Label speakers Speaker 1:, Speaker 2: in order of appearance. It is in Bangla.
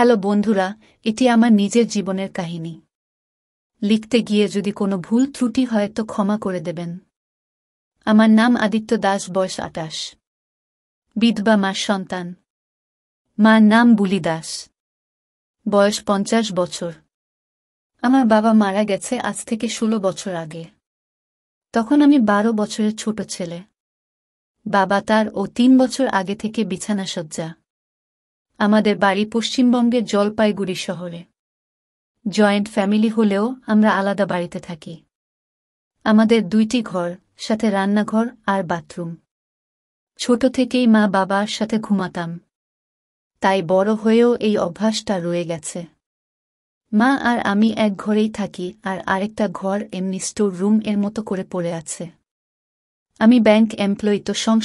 Speaker 1: হ্যালো বন্ধুরা এটি আমার নিজের জীবনের কাহিনী লিখতে গিয়ে যদি কোনো ভুল ত্রুটি হয় তো ক্ষমা করে দেবেন আমার নাম আদিত্য দাস বয়স আটাশ বিধবা মার সন্তান মার নাম বুলি দাস বয়স পঞ্চাশ বছর আমার বাবা মারা গেছে আজ থেকে ষোলো বছর আগে তখন আমি বারো বছরের ছোট ছেলে বাবা তার ও তিন বছর আগে থেকে সজ্জা আমাদের বাড়ি পশ্চিমবঙ্গের জলপাইগুড়ি শহরে জয়েন্ট ফ্যামিলি হলেও আমরা আলাদা বাড়িতে থাকি আমাদের দুইটি ঘর সাথে রান্নাঘর আর বাথরুম ছোট থেকেই মা বাবার সাথে ঘুমাতাম তাই বড় হয়েও এই অভ্যাসটা রয়ে গেছে মা আর আমি এক ঘরেই থাকি আর আরেকটা ঘর এমনি স্টোর রুম এর মতো করে পড়ে আছে আমি ব্যাংক এমপ্লয়ি তো সংস